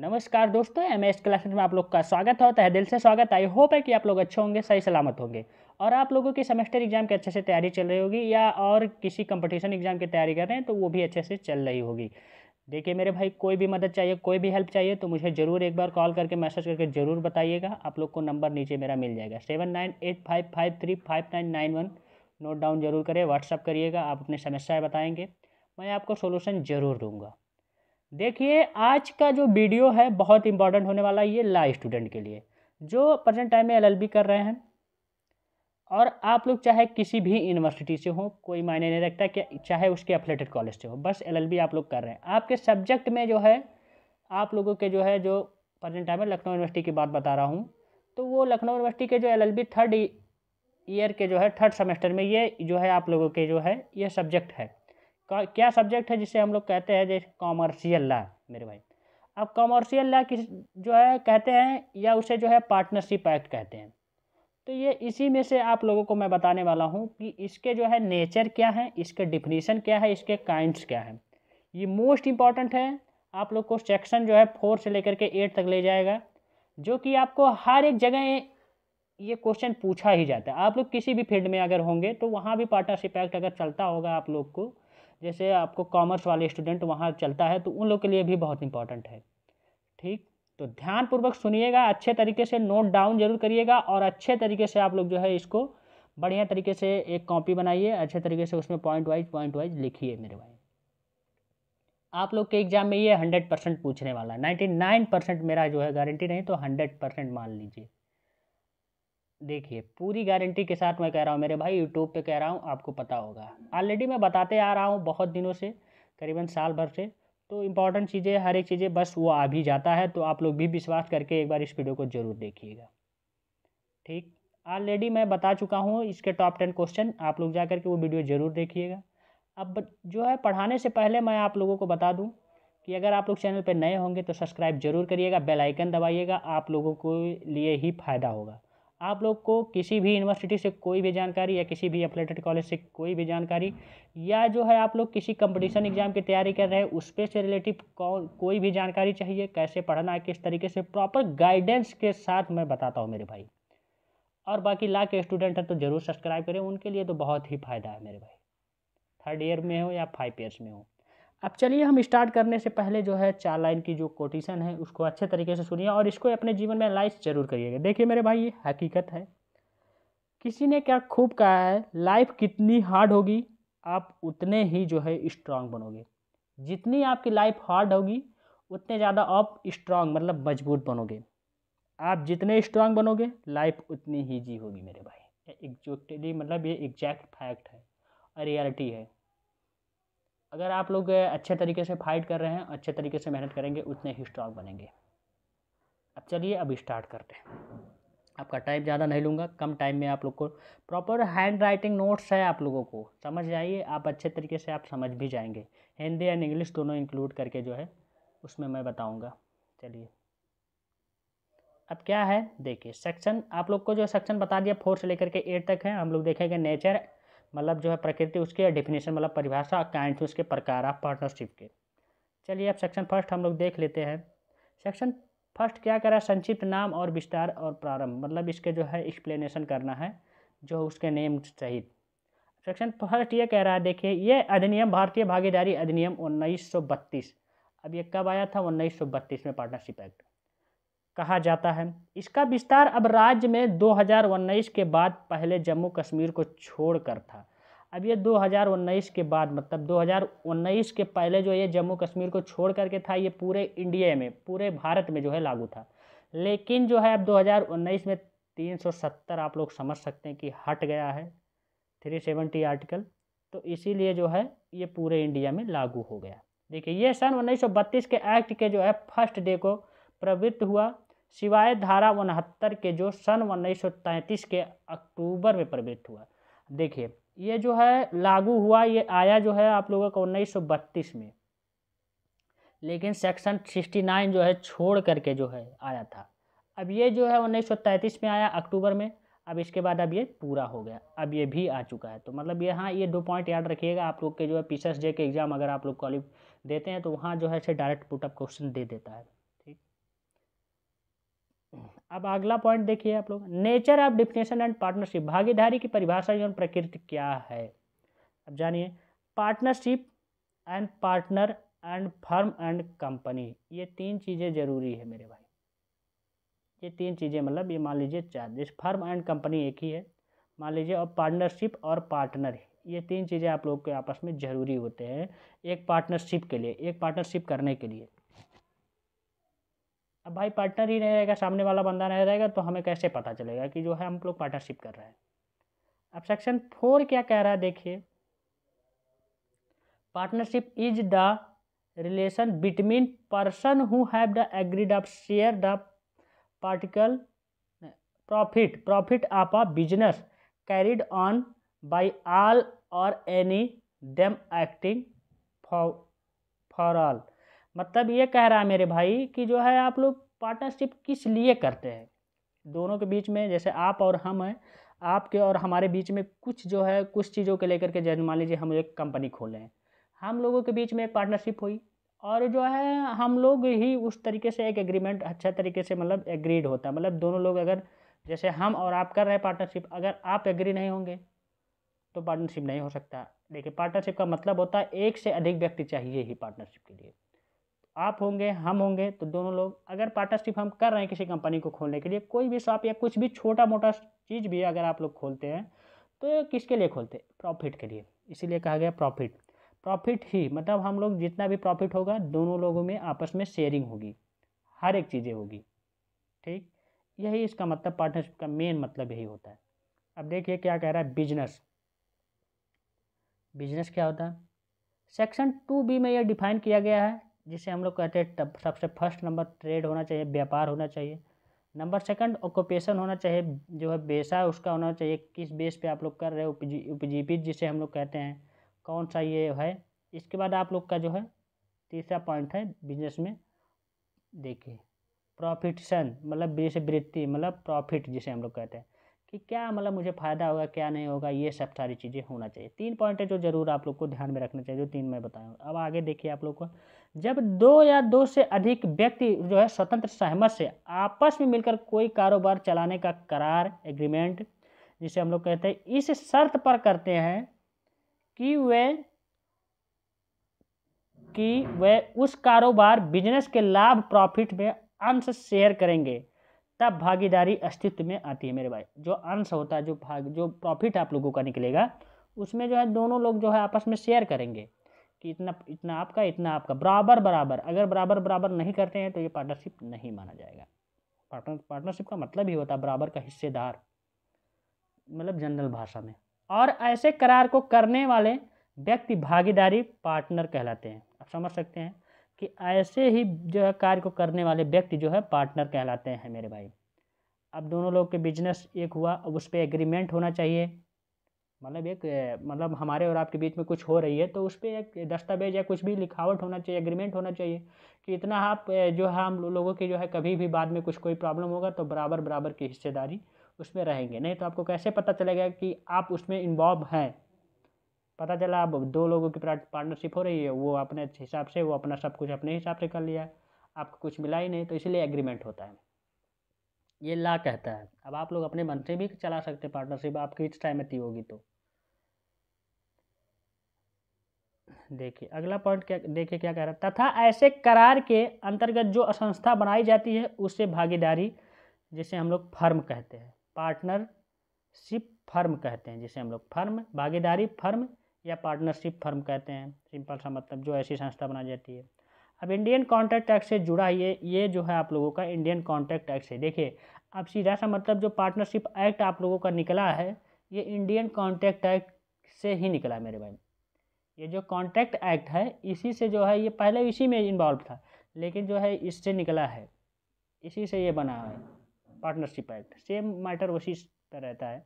नमस्कार दोस्तों M S class में आप लोग का स्वागत है तहे दिल से स्वागत आई होप है कि आप लोग अच्छे होंगे सही सलामत होंगे और आप लोगों की सेमेस्टर एग्जाम की अच्छे से तैयारी चल रही होगी या और किसी कंपटीशन एग्जाम की तैयारी कर रहे हैं तो वो भी अच्छे से चल रही होगी देखिए मेरे भाई कोई भी मदद चाहिए कोई भी हेल्प चाहिए तो मुझे ज़रूर एक बार कॉल करके मैसेज करके ज़रूर बताइएगा आप लोग को नंबर नीचे मेरा मिल जाएगा seven nine eight five five three five nine nine one note down जरूर करें व्हाट्सअप करिएगा आप अपनी समस्याएँ बताएँगे मैं आपको सोल्यूशन ज़रूर दूँगा देखिए आज का जो वीडियो है बहुत इंपॉर्टेंट होने वाला है ये ला स्टूडेंट के लिए जो प्रेजेंट टाइम में एलएलबी कर रहे हैं और आप लोग चाहे किसी भी यूनिवर्सिटी से हो कोई मायने नहीं रखता कि चाहे उसके एफिलेटेड कॉलेज से हो बस एलएलबी आप लोग कर रहे हैं आपके सब्जेक्ट में जो है आप लोगों के जो है जो प्रजेंट टाइम में लखनऊ यूनिवर्सिटी की बात बता रहा हूँ तो वो लखनऊ यूनिवर्सिटी के जो एल थर्ड ईयर के जो है थर्ड सेमेस्टर में ये जो है आप लोगों के जो है ये सब्जेक्ट है क्या सब्जेक्ट है जिसे हम लोग कहते हैं जैसे कॉमर्शियल लॉ मेरे भाई अब कॉमर्शियल लॉ किस जो है कहते हैं या उसे जो है पार्टनरशिप एक्ट कहते हैं तो ये इसी में से आप लोगों को मैं बताने वाला हूँ कि इसके जो है नेचर क्या है इसके डिफिनीसन क्या है इसके काइंड्स क्या है ये मोस्ट इम्पॉर्टेंट है आप लोग को सेक्शन जो है फोर से लेकर के एट तक ले जाएगा जो कि आपको हर एक जगह ये क्वेश्चन पूछा ही जाता है आप लोग किसी भी फील्ड में अगर होंगे तो वहाँ भी पार्टनरशिप एक्ट अगर चलता होगा आप लोग को जैसे आपको कॉमर्स वाले स्टूडेंट वहाँ चलता है तो उन लोग के लिए भी बहुत इंपॉर्टेंट है ठीक तो ध्यानपूर्वक सुनिएगा अच्छे तरीके से नोट डाउन जरूर करिएगा और अच्छे तरीके से आप लोग जो है इसको बढ़िया तरीके से एक कॉपी बनाइए अच्छे तरीके से उसमें पॉइंट वाइज पॉइंट वाइज लिखिए मेरे भाई आप लोग के एग्जाम में ये हंड्रेड परसेंट पूछने वाला है नाइन्टी नाइन परसेंट मेरा जो है गारंटी नहीं तो हंड्रेड परसेंट मान लीजिए देखिए पूरी गारंटी के साथ मैं कह रहा हूँ मेरे भाई यूट्यूब पे कह रहा हूँ आपको पता होगा ऑलरेडी मैं बताते आ रहा हूँ बहुत दिनों से करीबन साल भर से तो इम्पॉर्टेंट चीज़ें हर एक चीज़ें बस वो आ भी जाता है तो आप लोग भी विश्वास करके एक बार इस वीडियो को ज़रूर देखिएगा ठीक ऑलरेडी मैं बता चुका हूँ इसके टॉप टेन क्वेश्चन आप लोग जा करके वो वीडियो ज़रूर देखिएगा अब जो है पढ़ाने से पहले मैं आप लोगों को बता दूँ कि अगर आप लोग चैनल पर नए होंगे तो सब्सक्राइब जरूर करिएगा बेल आइकन दबाइएगा आप लोगों के लिए ही फ़ायदा होगा आप लोग को किसी भी यूनिवर्सिटी से कोई भी जानकारी या किसी भी अपलेटेड कॉलेज से कोई भी जानकारी या जो है आप लोग किसी कंपटीशन एग्जाम की तैयारी कर रहे हैं उस पर से रिलेटिव कौन कोई भी जानकारी चाहिए कैसे पढ़ना है किस तरीके से प्रॉपर गाइडेंस के साथ मैं बताता हूँ मेरे भाई और बाकी ला के स्टूडेंट हैं तो ज़रूर सब्सक्राइब करें उनके लिए तो बहुत ही फ़ायदा है मेरे भाई थर्ड ईयर में हो या फाइव ईयर्स में हो अब चलिए हम स्टार्ट करने से पहले जो है चार लाइन की जो कोटिशन है उसको अच्छे तरीके से सुनिए और इसको अपने जीवन में लाइफ जरूर करिएगा देखिए मेरे भाई ये हकीकत है किसी ने क्या खूब कहा है लाइफ कितनी हार्ड होगी आप उतने ही जो है स्ट्रांग बनोगे जितनी आपकी लाइफ हार्ड होगी उतने ज़्यादा आप स्ट्रांग मतलब मजबूत बनोगे आप जितने स्ट्रांग बनोगे लाइफ उतनी ही जी होगी मेरे भाई एग्जैक्टली मतलब ये एग्जैक्ट फैक्ट है रियलिटी है अगर आप लोग अच्छे तरीके से फाइट कर रहे हैं अच्छे तरीके से मेहनत करेंगे उतने ही स्ट्रॉन्ग बनेंगे अब चलिए अब स्टार्ट करते हैं आपका टाइम ज़्यादा नहीं लूँगा कम टाइम में आप लोग को प्रॉपर हैंड राइटिंग नोट्स है आप लोगों को समझ जाइए आप अच्छे तरीके से आप समझ भी जाएंगे हिंदी एंड इंग्लिश दोनों इंक्लूड करके जो है उसमें मैं बताऊँगा चलिए अब क्या है देखिए सेक्शन आप लोग को जो सेक्शन बता दिया फोर से लेकर के एट तक है हम लोग देखेंगे नेचर मतलब जो है प्रकृति उसके डेफिनेशन मतलब परिभाषा काइंड थी उसके प्रकार ऑफ पार्टनरशिप के चलिए अब सेक्शन फर्स्ट हम लोग देख लेते हैं सेक्शन फर्स्ट क्या करा संक्षिप्त नाम और विस्तार और प्रारंभ मतलब इसके जो है एक्सप्लेनेशन करना है जो उसके नेम सहित सेक्शन फर्स्ट ये कह रहा है देखिए ये अधिनियम भारतीय भागीदारी अधिनियम उन्नीस अब ये कब आया था उन्नीस में पार्टनरशिप एक्ट कहा जाता है इसका विस्तार अब राज्य में दो के बाद पहले जम्मू कश्मीर को छोड़कर था अब ये दो के बाद मतलब दो के पहले जो ये जम्मू कश्मीर को छोड़ करके था ये पूरे इंडिया में पूरे भारत में जो है लागू था लेकिन जो है अब 2019 में 370 आप लोग समझ सकते हैं कि हट गया है 370 आर्टिकल तो इसीलिए जो है ये पूरे इंडिया में लागू हो गया देखिए ये सन 1932 के एक्ट के जो है फर्स्ट डे को प्रवृत्त हुआ सिवाय धारा उनहत्तर के जो सन उन्नीस के अक्टूबर में प्रवृत्त हुआ देखिए ये जो है लागू हुआ ये आया जो है आप लोगों को उन्नीस में लेकिन सेक्शन 69 जो है छोड़ करके जो है आया था अब ये जो है उन्नीस में आया अक्टूबर में अब इसके बाद अब ये पूरा हो गया अब ये भी आ चुका है तो मतलब ये हाँ ये दो पॉइंट याद रखिएगा आप लोग के जो है पी जे के एग्ज़ाम अगर आप लोग कॉलिफ देते हैं तो वहाँ जो है इसे डायरेक्ट पुटअप क्वेश्चन दे देता है अब अगला पॉइंट देखिए आप लोग nature of definition and partnership भागीदारी की परिभाषा एवं प्रकृति क्या है अब जानिए partnership and partner and firm and company ये तीन चीज़ें जरूरी है मेरे भाई ये तीन चीज़ें मतलब ये मान लीजिए चार जैसे फर्म एंड कंपनी एक ही है मान लीजिए और पार्टनरशिप और पार्टनर ये तीन चीज़ें आप लोग के आपस में ज़रूरी होते हैं एक पार्टनरशिप के लिए एक पार्टनरशिप करने के लिए अब भाई पार्टनर ही नहीं रहेगा सामने वाला बंदा नहीं रहेगा तो हमें कैसे पता चलेगा कि जो है हम लोग पार्टनरशिप कर रहे हैं अब सेक्शन फोर क्या कह रहा है देखिए partnership is the relation between person who have the agreed of share the particle profit profit of a business carried on by all or any them acting for for all मतलब ये कह रहा है मेरे भाई कि जो है आप लोग पार्टनरशिप किस लिए करते हैं दोनों के बीच में जैसे आप और हम हैं आपके और हमारे बीच में कुछ जो है कुछ चीज़ों के लेकर के जैसे मान लीजिए हम एक कंपनी खोलें हम लोगों के बीच में एक पार्टनरशिप हुई और जो है हम लोग ही उस तरीके से एक एग्रीमेंट अच्छा तरीके से मतलब एग्रीड होता है मतलब दोनों लोग अगर जैसे हम और आप कर रहे हैं पार्टनरशिप अगर आप एग्री नहीं होंगे तो पार्टनरशिप नहीं हो सकता देखिए पार्टनरशिप का मतलब होता है एक से अधिक व्यक्ति चाहिए ही पार्टनरशिप के लिए आप होंगे हम होंगे तो दोनों लोग अगर पार्टनरशिप हम कर रहे हैं किसी कंपनी को खोलने के लिए कोई भी शॉप या कुछ भी छोटा मोटा चीज़ भी अगर आप लोग खोलते हैं तो किसके लिए खोलते हैं प्रॉफिट के लिए इसीलिए कहा गया प्रॉफिट प्रॉफिट ही मतलब हम लोग जितना भी प्रॉफिट होगा दोनों लोगों में आपस में शेयरिंग होगी हर एक चीज़ें होगी ठीक यही इसका मतलब पार्टनरशिप का मेन मतलब यही होता है अब देखिए क्या कह रहा है बिजनेस बिजनेस क्या होता है सेक्शन टू बी में यह डिफाइन किया गया है जिसे हम लोग कहते हैं सबसे फर्स्ट नंबर ट्रेड होना चाहिए व्यापार होना चाहिए नंबर सेकंड ऑक्यूपेशन होना चाहिए जो है बेसा उसका होना चाहिए किस बेस पे आप लोग कर रहे हो उपजी उपजीवित जिसे हम लोग कहते हैं कौन सा ये है इसके बाद आप लोग का जो है तीसरा पॉइंट है बिजनेस में देखिए प्रॉफिटसन मतलब जैसे वृत्ति मतलब प्रॉफिट जिसे हम लोग कहते हैं कि क्या मतलब मुझे फ़ायदा होगा क्या नहीं होगा ये सब सारी चीज़ें होना चाहिए तीन पॉइंट है जो ज़रूर आप लोग को ध्यान में रखना चाहिए जो तीन मैं बताया अब आगे देखिए आप लोग को जब दो या दो से अधिक व्यक्ति जो है स्वतंत्र सहमत से आपस में मिलकर कोई कारोबार चलाने का करार एग्रीमेंट जिसे हम लोग कहते हैं इस शर्त पर करते हैं कि वे कि वे उस कारोबार बिजनेस के लाभ प्रॉफिट में अंश शेयर करेंगे तब भागीदारी अस्तित्व में आती है मेरे भाई जो अंश होता है जो भाग जो प्रॉफिट आप लोगों का निकलेगा उसमें जो है दोनों लोग जो है आपस में शेयर करेंगे कि इतना इतना आपका इतना आपका बराबर बराबर अगर बराबर बराबर नहीं करते हैं तो ये पार्टनरशिप नहीं माना जाएगा पार्टनर पार्टनरशिप का मतलब ही होता है बराबर का हिस्सेदार मतलब जनरल भाषा में और ऐसे करार को करने वाले व्यक्ति भागीदारी पार्टनर कहलाते हैं आप समझ सकते हैं कि ऐसे ही जो है कार्य को करने वाले व्यक्ति जो है पार्टनर कहलाते हैं मेरे भाई अब दोनों लोग के बिजनेस एक हुआ अब उस पर एग्रीमेंट होना चाहिए मतलब एक मतलब हमारे और आपके बीच में कुछ हो रही है तो उस पर एक दस्तावेज या कुछ भी लिखावट होना चाहिए एग्रीमेंट होना चाहिए कि इतना आप जो है हम लोगों की जो है कभी भी बाद में कुछ कोई प्रॉब्लम होगा तो बराबर बराबर की हिस्सेदारी उसमें रहेंगे नहीं तो आपको कैसे पता चलेगा कि आप उसमें इन्वॉल्व हैं पता चला अब दो लोगों की पार्टनरशिप हो रही है वो अपने हिसाब से वो अपना सब कुछ अपने हिसाब से कर लिया आपको कुछ मिला ही नहीं तो इसलिए एग्रीमेंट होता है ये ला कहता है अब आप लोग अपने मन से भी चला सकते हैं पार्टनरशिप आपकी इस सहमति होगी तो देखिए अगला पॉइंट क्या देखिए क्या कह रहा है तथा ऐसे करार के अंतर्गत जो संस्था बनाई जाती है उससे भागीदारी जिसे हम लोग फर्म कहते हैं पार्टनरशिप फर्म कहते हैं जिसे हम लोग फर्म भागीदारी फर्म या पार्टनरशिप फर्म कहते हैं सिंपल सा मतलब जो ऐसी संस्था बनाई जाती है अब इंडियन कॉन्ट्रैक्ट एक्ट से जुड़ा ये ये जो है आप लोगों का इंडियन कॉन्ट्रैक्ट एक्ट से देखिए अब सीधा सा मतलब जो पार्टनरशिप एक्ट आप लोगों का निकला है ये इंडियन कॉन्ट्रैक्ट एक्ट से ही निकला मेरे भाई ये जो कॉन्ट्रैक्ट एक्ट है इसी से जो है ये पहले इसी में इन्वॉल्व था लेकिन जो है इससे निकला है इसी से ये बना है पार्टनरशिप एक्ट सेम मैटर उसी तरह रहता है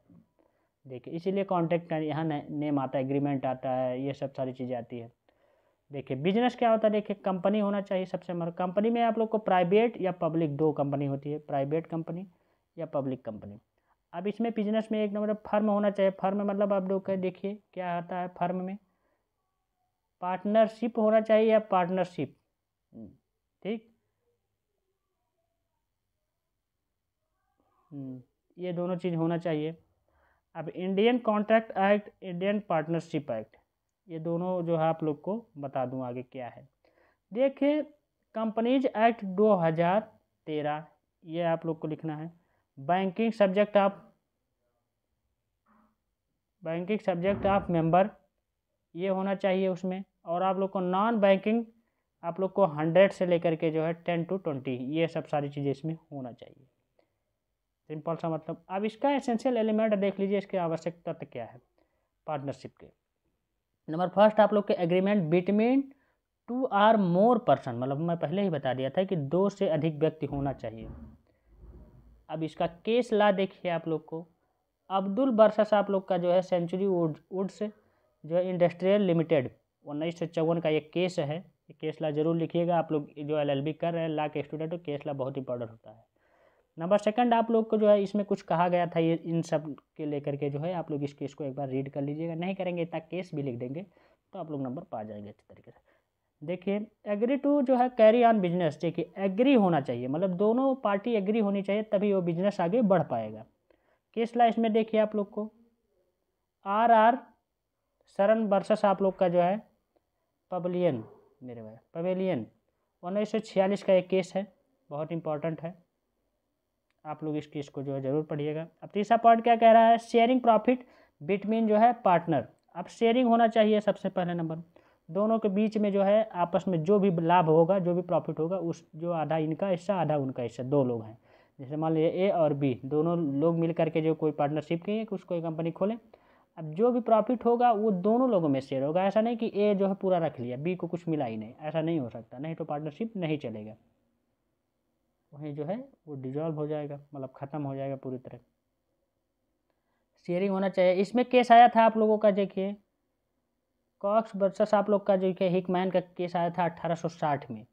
देखिए इसीलिए कॉन्ट्रैक्ट का यहाँ नेम आता है एग्रीमेंट आता है ये सब सारी चीज़ें आती है देखिए बिजनेस क्या होता है देखिए कंपनी होना चाहिए सबसे मतलब कंपनी में आप लोग को प्राइवेट या पब्लिक दो कंपनी होती है प्राइवेट कंपनी या पब्लिक कंपनी अब इसमें बिजनेस में एक नंबर फर्म होना चाहिए फर्म मतलब आप लोग का देखिए क्या आता है फर्म में पार्टनरशिप होना चाहिए या पार्टनरशिप हम्म, ठीक हम्म, ये दोनों चीज़ होना चाहिए अब Indian contract act Indian partnership act ये दोनों जो है आप लोग को बता दूं आगे क्या है देखिए कंपनीज एक्ट 2013 ये आप लोग को लिखना है banking subject of banking subject of member ये होना चाहिए उसमें और आप लोग को नॉन बैंकिंग आप लोग को हंड्रेड से लेकर के जो है टेन टू ट्वेंटी ये सब सारी चीज़ें इसमें होना चाहिए सिंपल सा मतलब अब इसका एसेंशियल एलिमेंट देख लीजिए इसके आवश्यक तत्व तो क्या है पार्टनरशिप के नंबर फर्स्ट आप लोग के agreement between two or more person मतलब मैं पहले ही बता दिया था कि दो से अधिक व्यक्ति होना चाहिए अब इसका केस ला देखिए आप लोग को अब्दुल बर्सस आप लोग का जो है सेंचुरी वुड्स जो है इंडस्ट्रियल लिमिटेड उन्नीस सौ चौवन का ये केस है ये केस ला जरूर लिखिएगा आप लोग जो एलएलबी कर रहे हैं ला के स्टूडेंट केस ला बहुत इंपॉर्टेंट होता है नंबर सेकंड आप लोग को जो है इसमें कुछ कहा गया था ये इन सब के लेकर के जो है आप लोग इस केस को एक बार रीड कर लीजिएगा नहीं करेंगे इतना केस भी लिख देंगे तो आप लोग नंबर पा जाएंगे अच्छे तरीके से देखिए एग्री टू जो है कैरी ऑन बिजनेस देखिए एग्री होना चाहिए मतलब दोनों पार्टी एग्री होनी चाहिए तभी वो बिजनेस आगे बढ़ पाएगा केस ला इसमें देखिए आप लोग को आर आर शरण वर्सेस आप लोग का जो है पबलियन मेरे भाई पवेलियन उन्नीस का एक केस है बहुत इंपॉर्टेंट है आप लोग इस चीज़ को जो है ज़रूर पढ़िएगा अब तीसरा पॉइंट क्या कह रहा है शेयरिंग प्रॉफिट बिटवीन जो है पार्टनर अब शेयरिंग होना चाहिए सबसे पहले नंबर दोनों के बीच में जो है आपस में जो भी लाभ होगा जो भी प्रॉफिट होगा उस जो आधा इनका हिस्सा आधा उनका हिस्सा दो लोग हैं जैसे मान लीजिए ए और बी दोनों लोग मिल करके जो कोई पार्टनरशिप की है कि उसको कंपनी खोलें अब जो भी प्रॉफिट होगा वो दोनों लोगों में शेयर होगा ऐसा नहीं कि ए जो है पूरा रख लिया बी को कुछ मिला ही नहीं ऐसा नहीं हो सकता नहीं तो पार्टनरशिप नहीं चलेगा वहीं जो है वो डिजॉल्व हो जाएगा मतलब ख़त्म हो जाएगा पूरी तरह शेयरिंग होना चाहिए इसमें केस आया था आप लोगों का देखिए कॉक्स वर्सेस आप लोग का जो है हिकमैन का केस आया था 1860 में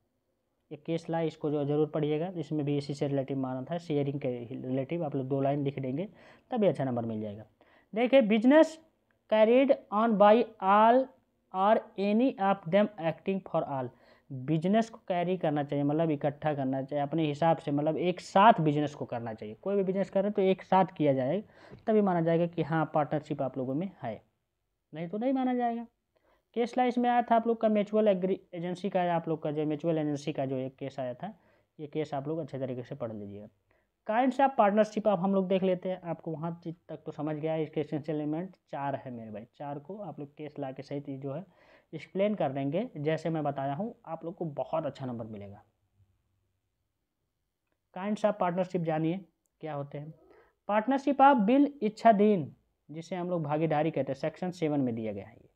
एक केस ला इसको जो जरूर पढ़िएगा इसमें भी इसी से रिलेटिव माना था शेयरिंग के रिलेटिव आप लोग दो लाइन लिख देंगे तभी अच्छा नंबर मिल जाएगा देखिए business carried on by all or any of them acting for all business को कैरी करना चाहिए मतलब इकट्ठा करना चाहिए अपने हिसाब से मतलब एक साथ बिजनेस को करना चाहिए कोई भी बिजनेस करें तो एक साथ किया जाएगा तभी माना जाएगा कि हाँ पार्टनरशिप आप लोगों में है नहीं तो नहीं माना जाएगा केस लाइस में आया था आप लोग का म्यूचुअल एग्री एजेंसी का आप लोग का जो म्यूचुअल एजेंसी का जो एक केस आया था ये केस आप लोग अच्छे तरीके से पढ़ लीजिएगा काइंड ऑफ पार्टनरशिप आप हम लोग देख लेते हैं आपको वहाँ तक तो समझ गया है इसके एसेंशियल एलिमेंट चार है मेरे भाई चार को आप लोग केस ला के सही जो है एक्सप्लेन कर देंगे जैसे मैं बताया हूँ आप लोग को बहुत अच्छा नंबर मिलेगा काइंड ऑफ पार्टनरशिप जानिए क्या होते हैं पार्टनरशिप आप बिल इच्छाधीन जिसे हम लोग भागीदारी कहते हैं सेक्शन सेवन में दिया गया है ये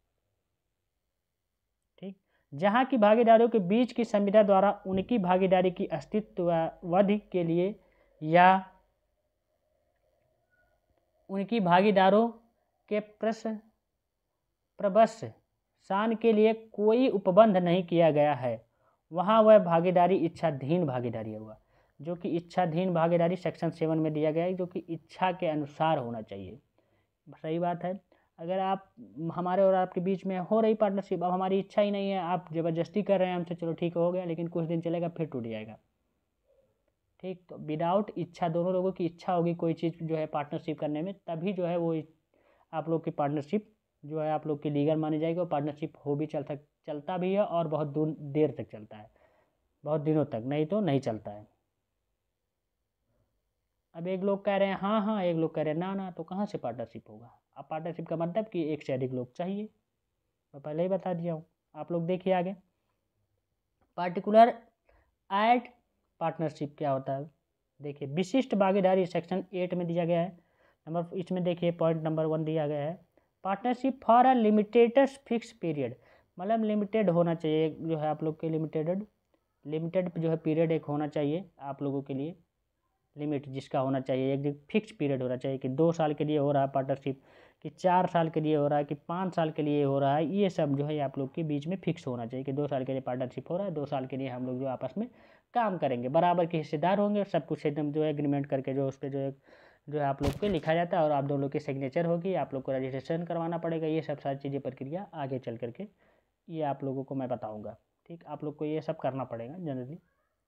ठीक जहाँ की भागीदारों के बीच की संविधा द्वारा उनकी भागीदारी की अस्तित्ववधि के लिए या उनकी भागीदारों के प्रश्न प्रबस शान के लिए कोई उपबंध नहीं किया गया है वहाँ वह भागीदारी इच्छाधीन भागीदारी होगा जो कि इच्छाधीन भागीदारी सेक्शन सेवन में दिया गया है जो कि इच्छा के अनुसार होना चाहिए सही बात है अगर आप हमारे और आपके बीच में हो रही पार्टनरशिप अब हमारी इच्छा ही नहीं है आप ज़बरदस्ती कर रहे हैं हमसे चलो ठीक हो गया लेकिन कुछ दिन चलेगा फिर टूट जाएगा ठीक तो विदाउट इच्छा दोनों लोगों की इच्छा होगी कोई चीज़ जो है पार्टनरशिप करने में तभी जो है वो आप लोग की पार्टनरशिप जो है आप लोग की लीगल मानी जाएगी और पार्टनरशिप हो भी चल सक चलता भी है और बहुत दूर देर तक चलता है बहुत दिनों तक नहीं तो नहीं चलता है अब एक लोग कह रहे हैं हाँ हाँ एक लोग कह रहे हैं ना ना तो कहाँ से पार्टनरशिप होगा अब पार्टनरशिप का मतलब कि एक से अधिक लोग चाहिए मैं पहले ही बता दिया हूँ आप लोग देखिए आगे पार्टिकुलर एट पार्टनरशिप क्या होता है देखिए विशिष्ट भागीदारी सेक्शन एट में दिया गया है नंबर इसमें देखिए पॉइंट नंबर वन दिया गया है partnership for a limited fix period मतलब लिमिटेड होना चाहिए जो है आप लोग के लिमिटेड लिमिटेड जो है पीरियड एक होना चाहिए आप लोगों के लिए लिमिट जिसका होना चाहिए एक फिक्स पीरियड होना चाहिए कि दो साल के लिए हो रहा है पार्टनरशिप कि चार साल के लिए हो रहा है कि पाँच साल के लिए हो रहा है ये सब जो है आप लोग के बीच में फिक्स होना चाहिए कि दो साल के लिए पार्टनरशिप हो रहा है दो साल के लिए हम लोग जो आपस में काम करेंगे बराबर के हिस्सेदार होंगे सब कुछ एकदम जो है एग्रीमेंट करके जो उस पर जो है जो है आप लोग को लिखा जाता है और आप दोनों लोग की सिग्नेचर होगी आप लोग को रजिस्ट्रेशन करवाना पड़ेगा ये सब सारी चीज़ें प्रक्रिया आगे चल करके ये आप लोगों को मैं बताऊँगा ठीक आप लोग को ये सब करना पड़ेगा जनरली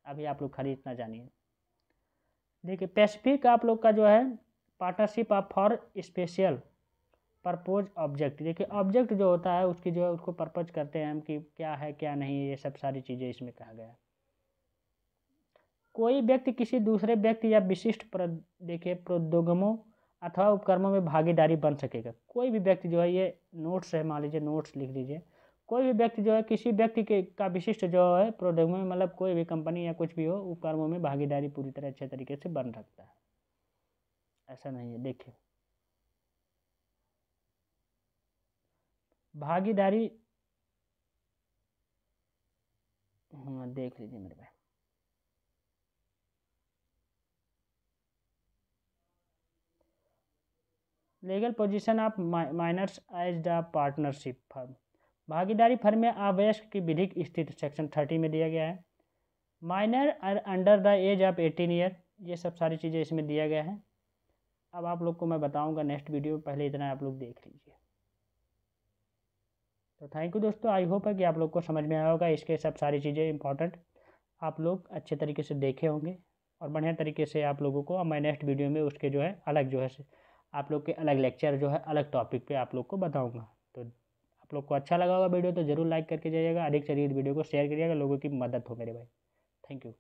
अभी आप लोग खरीदना जानिए देखिए पेसिफिक आप लोग का जो है पार्टनरशिप आप फॉर स्पेशल परपोज ऑब्जेक्ट देखिए ऑब्जेक्ट जो होता है उसकी जो है उसको पर्पज करते हैं हम कि क्या है क्या नहीं ये सब सारी चीज़ें इसमें कहा गया है कोई व्यक्ति किसी दूसरे व्यक्ति या विशिष्ट प्र देखिए प्रौद्योगमों अथवा उपकरणों में भागीदारी बन सकेगा कोई भी व्यक्ति जो है ये नोट्स है मान लीजिए नोट्स लिख लीजिए कोई भी व्यक्ति जो है किसी व्यक्ति के का विशिष्ट जो है प्रौद्योगिक में मतलब कोई भी कंपनी या कुछ भी हो उपकर्मों में भागीदारी पूरी तरह अच्छे तरीके से बन रखता है ऐसा नहीं है देखिए भागीदारी हाँ देख लीजिए मेरे भाई legal position of minors as the partnership firm भागीदारी फर्म में आवयस्क की विधिक स्थिति सेक्शन थर्टी में दिया गया है minor are under the age of eighteen year ये सब सारी चीज़ें इसमें दिया गया है अब आप लोग को मैं बताऊंगा नेक्स्ट वीडियो में पहले इतना आप लोग देख लीजिए तो थैंक यू दोस्तों आई होप है कि आप लोग को समझ में आया होगा इसके सब सारी चीज़ें इंपॉर्टेंट आप लोग अच्छे तरीके से देखे होंगे और बढ़िया तरीके से आप लोगों को अब मैं नेक्स्ट वीडियो में उसके जो है अलग जो है आप लोग के अलग लेक्चर जो है अलग टॉपिक पे आप लोग को बताऊंगा तो आप लोग को अच्छा लगा होगा वीडियो तो ज़रूर लाइक करके जाइएगा अधिक से अधिक वीडियो को शेयर करिएगा लोगों की मदद हो मेरे भाई थैंक यू